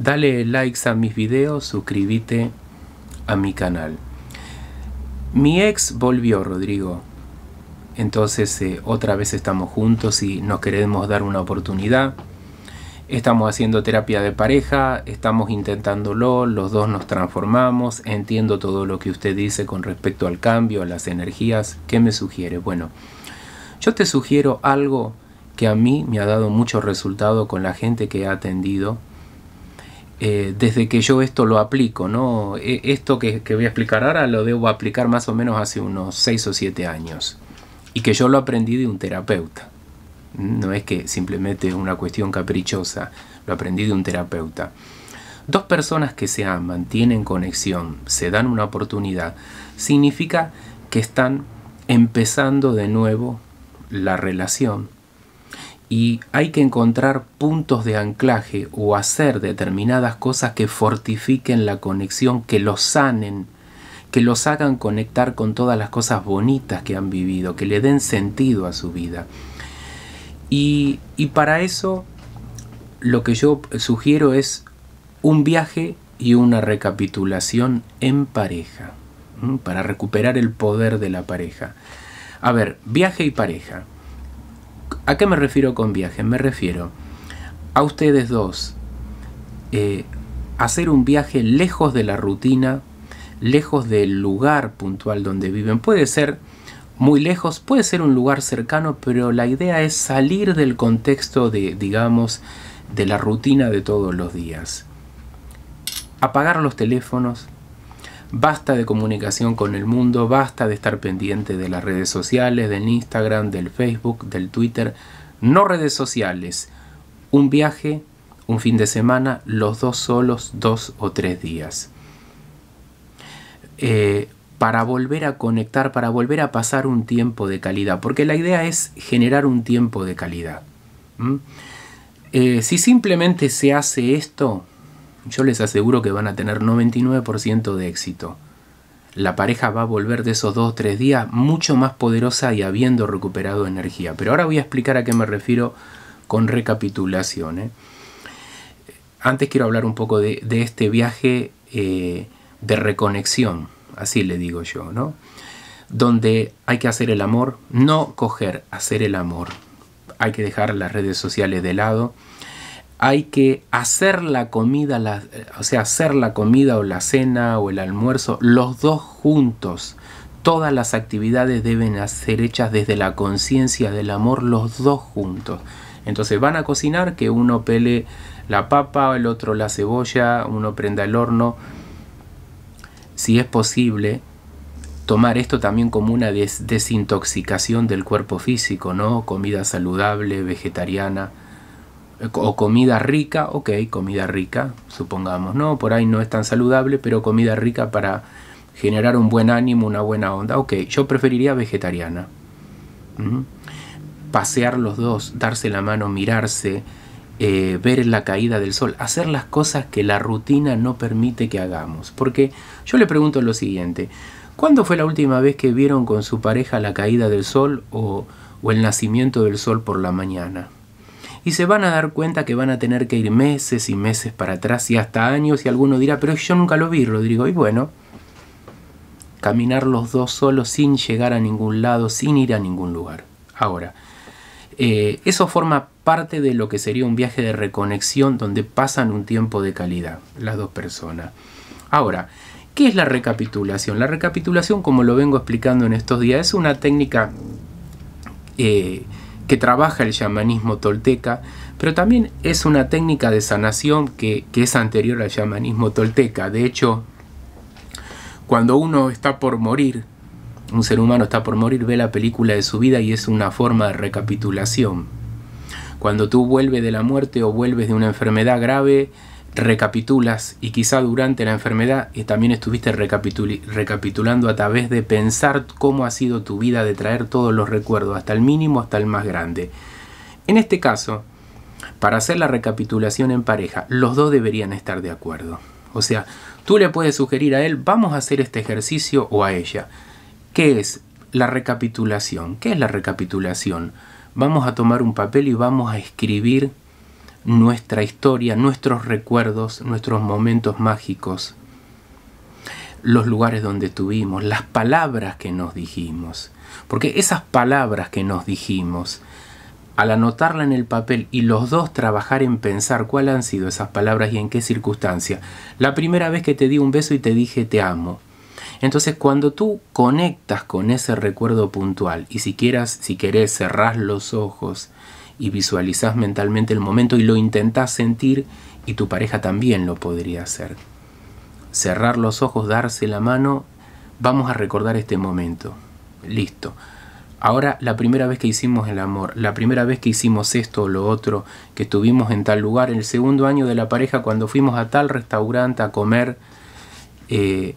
Dale likes a mis videos, suscríbete a mi canal. Mi ex volvió, Rodrigo. Entonces eh, otra vez estamos juntos y nos queremos dar una oportunidad. Estamos haciendo terapia de pareja, estamos intentándolo, los dos nos transformamos, entiendo todo lo que usted dice con respecto al cambio, a las energías. ¿Qué me sugiere? Bueno, yo te sugiero algo que a mí me ha dado mucho resultado con la gente que he atendido eh, desde que yo esto lo aplico, ¿no? E, esto que, que, voy a explicar ahora lo debo aplicar más o menos hace unos 6 o 7 años. Y que yo lo aprendí de un terapeuta. No es que simplemente es una cuestión caprichosa, lo aprendí de un terapeuta. Dos personas que se aman, tienen conexión, se dan una oportunidad, significa que están empezando de nuevo la relación y hay que encontrar puntos de anclaje o hacer determinadas cosas que fortifiquen la conexión, que los sanen, que los hagan conectar con todas las cosas bonitas que han vivido, que le den sentido a su vida. Y, y para eso lo que yo sugiero es un viaje y una recapitulación en pareja, para recuperar el poder de la pareja. A ver, viaje y pareja. ¿A qué me refiero con viaje? Me refiero a ustedes dos eh, hacer un viaje lejos de la rutina, lejos del lugar puntual donde viven. Puede ser muy lejos, puede ser un lugar cercano, pero la idea es salir del contexto de, digamos, de la rutina de todos los días. Apagar los teléfonos, basta de comunicación con el mundo, basta de estar pendiente de las redes sociales, del Instagram, del Facebook, del Twitter, no redes sociales, un viaje, un fin de semana, los dos solos, dos o tres días. Eh, para volver a conectar, para volver a pasar un tiempo de calidad, porque la idea es generar un tiempo de calidad. Eh, si simplemente se hace esto, yo les aseguro que van a tener 99% de éxito. La pareja va a volver de esos 2 o 3 días mucho más poderosa y habiendo recuperado energía. Pero ahora voy a explicar a qué me refiero con recapitulación. ¿eh? Antes quiero hablar un poco de, este viaje eh, de reconexión, así le digo yo, ¿no? Donde hay que hacer el amor, no coger, hacer el amor. Hay que dejar las redes sociales de lado hay que hacer la comida, o sea, hacer la comida o la cena o el almuerzo, los dos juntos. Todas las actividades deben ser hechas desde la conciencia del amor, los dos juntos. Entonces van a cocinar, que uno pele la papa, el otro la cebolla, uno prenda el horno. Si es posible, tomar esto también como una desintoxicación del cuerpo físico, ¿no? Comida saludable, vegetariana o comida rica, ok, comida rica, supongamos, ¿no? Por ahí no es tan saludable, pero comida rica para generar un buen ánimo, una buena onda, ok, yo preferiría vegetariana. Pasear los dos, darse la mano, mirarse, eh, ver la caída del sol, hacer las cosas que la rutina no permite que hagamos. Porque yo le pregunto lo siguiente, ¿cuándo fue la última vez que vieron con su pareja la caída del sol o el nacimiento del sol por la mañana? y se van a dar cuenta que van a tener que ir meses y meses para atrás y hasta años y alguno dirá, pero yo nunca lo vi, Rodrigo, y bueno, caminar los dos solos sin llegar a ningún lado, sin ir a ningún lugar. Ahora, eh, eso forma parte de lo que sería un viaje de reconexión donde pasan un tiempo de calidad las dos personas. Ahora, ¿qué es la recapitulación? La recapitulación, como lo vengo explicando en estos días, es una técnica eh, que trabaja el chamanismo tolteca, pero también es una técnica de sanación que, que es anterior al chamanismo tolteca. De hecho, cuando uno está por morir, un ser humano está por morir, ve la película de su vida y es una forma de recapitulación. Cuando tú vuelves de la muerte o vuelves de una enfermedad grave, recapitulas y quizá durante la enfermedad y también estuviste recapitulando a través de pensar cómo ha sido tu vida, de traer todos los recuerdos, hasta el mínimo, hasta el más grande. En este caso, para hacer la recapitulación en pareja, los dos deberían estar de acuerdo. O sea, tú le puedes sugerir a él, vamos a hacer este ejercicio o a ella. ¿Qué es la recapitulación? ¿Qué es la recapitulación? Vamos a tomar un papel y vamos a escribir nuestra historia, nuestros recuerdos, nuestros momentos mágicos, los lugares donde estuvimos, las palabras que nos dijimos. Porque esas palabras que nos dijimos, al anotarla en el papel y los dos trabajar en pensar cuáles han sido esas palabras y en qué circunstancia. La primera vez que te di un beso y te dije te amo. Entonces cuando tú conectas con ese recuerdo puntual y si quieras, si querés, cerrás los ojos y visualizás mentalmente el momento y lo intentás sentir y tu pareja también lo podría hacer. Cerrar los ojos, darse la mano, vamos a recordar este momento. Listo. Ahora, la primera vez que hicimos el amor, la primera vez que hicimos esto o lo otro, que estuvimos en tal lugar, en el segundo año de la pareja, cuando fuimos a tal restaurante a comer, eh,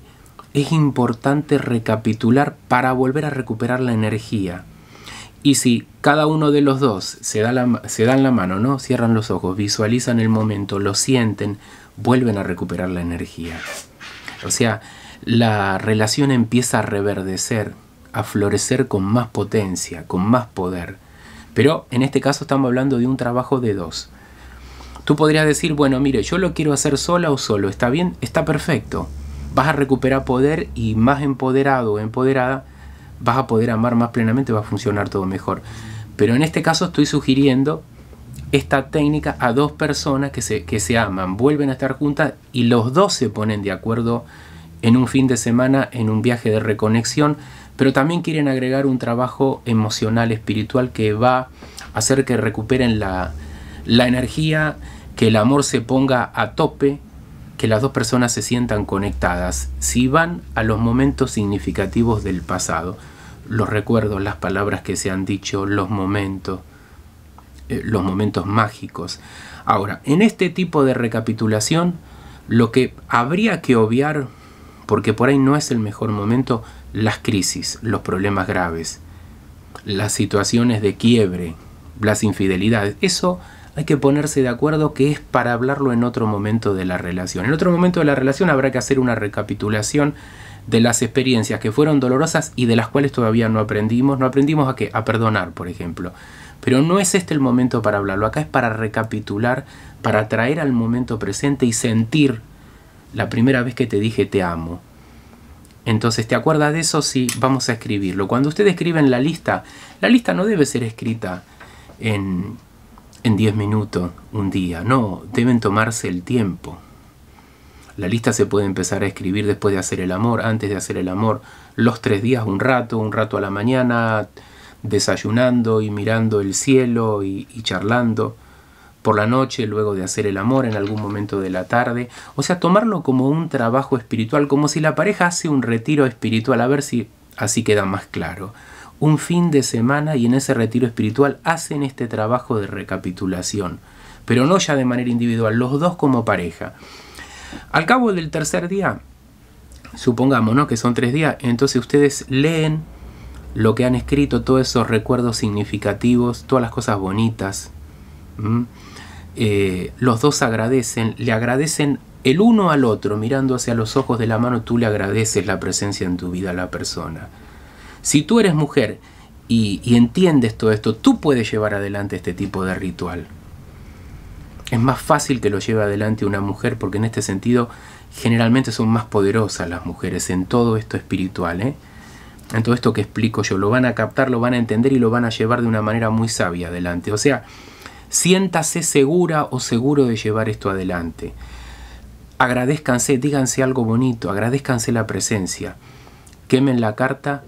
es importante recapitular para volver a recuperar la energía. Y si cada uno de los dos se, da la, se dan la mano, ¿no? Cierran los ojos, visualizan el momento, lo sienten, vuelven a recuperar la energía. O sea, la relación empieza a reverdecer, a florecer con más potencia, con más poder. Pero en este caso estamos hablando de un trabajo de dos. Tú podrías decir, bueno, mire, yo lo quiero hacer sola o solo, ¿está bien? Está perfecto. Vas a recuperar poder y más empoderado o empoderada vas a poder amar más plenamente, va a funcionar todo mejor. Pero en este caso estoy sugiriendo esta técnica a dos personas que se, que se aman, vuelven a estar juntas y los dos se ponen de acuerdo en un fin de semana, en un viaje de reconexión, pero también quieren agregar un trabajo emocional, espiritual que va a hacer que recuperen la, la energía, que el amor se ponga a tope, que las dos personas se sientan conectadas, si van a los momentos significativos del pasado los recuerdos, las palabras que se han dicho, los momentos, eh, los momentos mágicos. Ahora, en este tipo de recapitulación, lo que habría que obviar, porque por ahí no es el mejor momento, las crisis, los problemas graves, las situaciones de quiebre, las infidelidades. Eso hay que ponerse de acuerdo que es para hablarlo en otro momento de la relación. En otro momento de la relación habrá que hacer una recapitulación de las experiencias que fueron dolorosas y de las cuales todavía no aprendimos. No aprendimos a qué? A perdonar, por ejemplo. Pero no es este el momento para hablarlo, acá es para recapitular, para traer al momento presente y sentir la primera vez que te dije te amo. Entonces, ¿te acuerdas de eso? Sí, vamos a escribirlo. Cuando ustedes escriben la lista, la lista no debe ser escrita en, en 10 minutos, un día, no, deben tomarse el tiempo. La lista se puede empezar a escribir después de hacer el amor, antes de hacer el amor, los tres días, un rato, un rato a la mañana, desayunando y mirando el cielo y, charlando, por la noche, luego de hacer el amor, en algún momento de la tarde. O sea, tomarlo como un trabajo espiritual, como si la pareja hace un retiro espiritual, a ver si así queda más claro un fin de semana y en ese retiro espiritual hacen este trabajo de recapitulación, pero no ya de manera individual, los dos como pareja. Al cabo del tercer día, supongamos que son tres días, entonces ustedes leen lo que han escrito, todos esos recuerdos significativos, todas las cosas bonitas. Eh, los dos agradecen, le agradecen el uno al otro, mirando hacia los ojos de la mano, tú le agradeces la presencia en tu vida a la persona. Si tú eres mujer y entiendes todo esto, tú puedes llevar adelante este tipo de ritual. Es más fácil que lo lleve adelante una mujer porque en este sentido generalmente son más poderosas las mujeres en todo esto espiritual. ¿eh? En todo esto que explico yo, lo van a captar, lo van a entender y lo van a llevar de una manera muy sabia adelante. O sea, siéntase segura o seguro de llevar esto adelante. Agradezcanse, díganse algo bonito, agradezcanse la presencia. Quemen la carta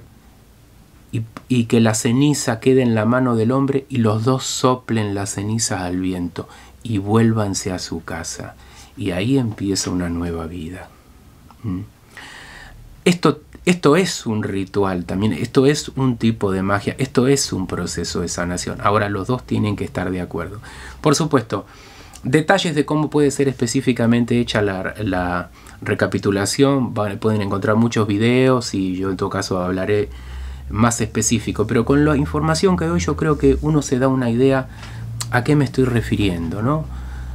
y, que la ceniza quede en la mano del hombre y los dos soplen las ceniza al viento y vuélvanse a su casa. Y ahí empieza una nueva vida. ¿Mm? Esto, esto es un ritual también, esto es un tipo de magia, esto es un proceso de sanación. Ahora los dos tienen que estar de acuerdo. Por supuesto, detalles de cómo puede ser específicamente hecha la, recapitulación, pueden encontrar muchos videos y yo en todo caso hablaré más específico, pero con la información que doy yo creo que uno se da una idea a qué me estoy refiriendo, ¿no?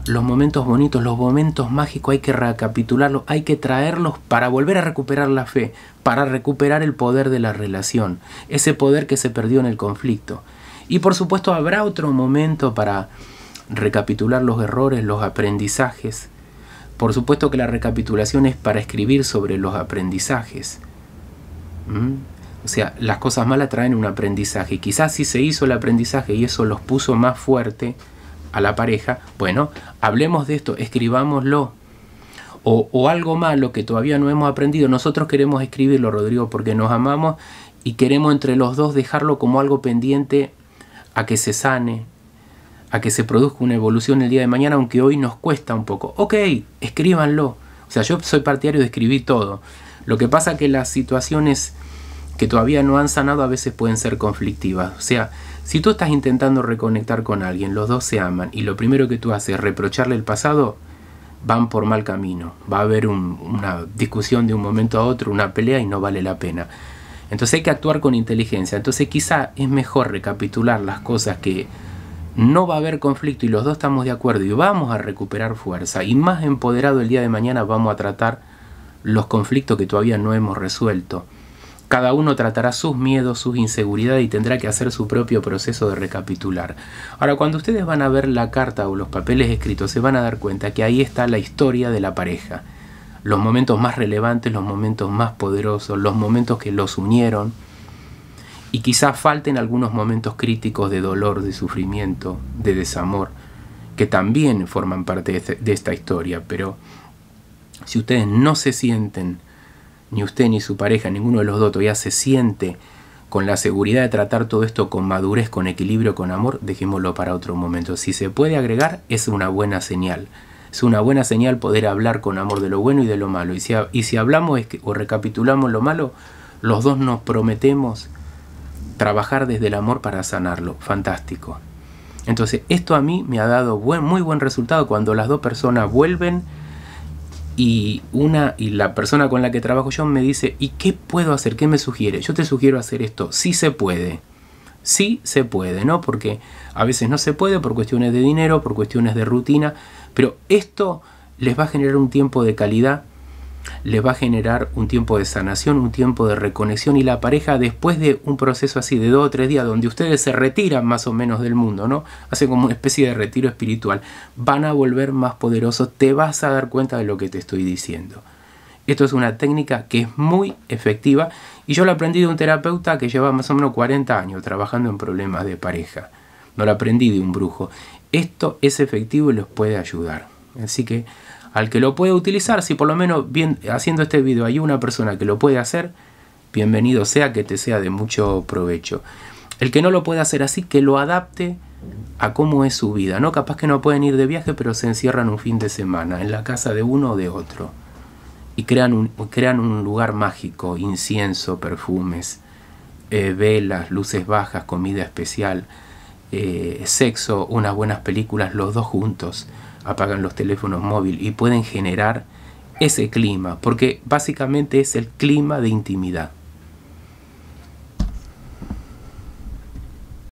Los momentos bonitos, los momentos mágicos hay que recapitularlos, hay que traerlos para volver a recuperar la fe, para recuperar el poder de la relación, ese poder que se perdió en el conflicto. Y por supuesto habrá otro momento para recapitular los errores, los aprendizajes. Por supuesto que la recapitulación es para escribir sobre los aprendizajes. ¿Mm? O sea, las cosas malas traen un aprendizaje. quizás si se hizo el aprendizaje y eso los puso más fuerte a la pareja, bueno, hablemos de esto, escribámoslo. O, algo malo que todavía no hemos aprendido, nosotros queremos escribirlo, Rodrigo, porque nos amamos y queremos entre los dos dejarlo como algo pendiente a que se sane, a que se produzca una evolución el día de mañana, aunque hoy nos cuesta un poco. Ok, escríbanlo. O sea, yo soy partidario de escribir todo. Lo que pasa que las situaciones que todavía no han sanado a veces pueden ser conflictivas. O sea, si tú estás intentando reconectar con alguien, los dos se aman y lo primero que tú haces es reprocharle el pasado, van por mal camino. Va a haber una discusión de un momento a otro, una pelea y no vale la pena. Entonces hay que actuar con inteligencia. Entonces quizá es mejor recapitular las cosas que no va a haber conflicto y los dos estamos de acuerdo y vamos a recuperar fuerza y más empoderado el día de mañana vamos a tratar los conflictos que todavía no hemos resuelto. Cada uno tratará sus miedos, sus inseguridades y tendrá que hacer su propio proceso de recapitular. Ahora, cuando ustedes van a ver la carta o los papeles escritos, se van a dar cuenta que ahí está la historia de la pareja. Los momentos más relevantes, los momentos más poderosos, los momentos que los unieron. Y quizás falten algunos momentos críticos de dolor, de sufrimiento, de desamor, que también forman parte de este, esta historia. Pero si ustedes no se sienten ni usted ni su pareja, ninguno de los dos todavía se siente con la seguridad de tratar todo esto con madurez, con equilibrio, con amor, dejémoslo para otro momento. Si se puede agregar, es una buena señal. Es una buena señal poder hablar con amor de lo bueno y de lo malo. Y si, y si hablamos o recapitulamos lo malo, los dos nos prometemos trabajar desde el amor para sanarlo. Fantástico. Entonces, esto a mí me ha dado buen, muy buen resultado cuando las dos personas vuelven y una y la persona con la que trabajo yo me dice, "¿Y qué puedo hacer? ¿Qué me sugiere?" Yo te sugiero hacer esto, sí se puede. Sí se puede, ¿no? Porque a veces no se puede por cuestiones de dinero, por cuestiones de rutina, pero esto les va a generar un tiempo de calidad les va a generar un tiempo de sanación, un tiempo de reconexión y la pareja después de un proceso así de dos o tres días donde ustedes se retiran más o menos del mundo, ¿no? hacen como una especie de retiro espiritual, van a volver más poderosos, te vas a dar cuenta de lo que te estoy diciendo. Esto es una técnica que es muy efectiva y yo la aprendí de un terapeuta que lleva más o menos 40 años trabajando en problemas de pareja. No la aprendí de un brujo. Esto es efectivo y los puede ayudar. Así que al que lo puede utilizar, si por lo menos haciendo este video hay una persona que lo puede hacer, bienvenido sea que te sea de mucho provecho. El que no lo puede hacer así, que lo adapte a cómo es su vida, ¿no? Capaz que no pueden ir de viaje, pero se encierran un fin de semana en la casa de uno o de otro. Y crean un, crean un lugar mágico, incienso, perfumes, eh, velas, luces bajas, comida especial, eh, sexo, unas buenas películas, los dos juntos apagan los teléfonos móviles y pueden generar ese clima, porque básicamente es el clima de intimidad.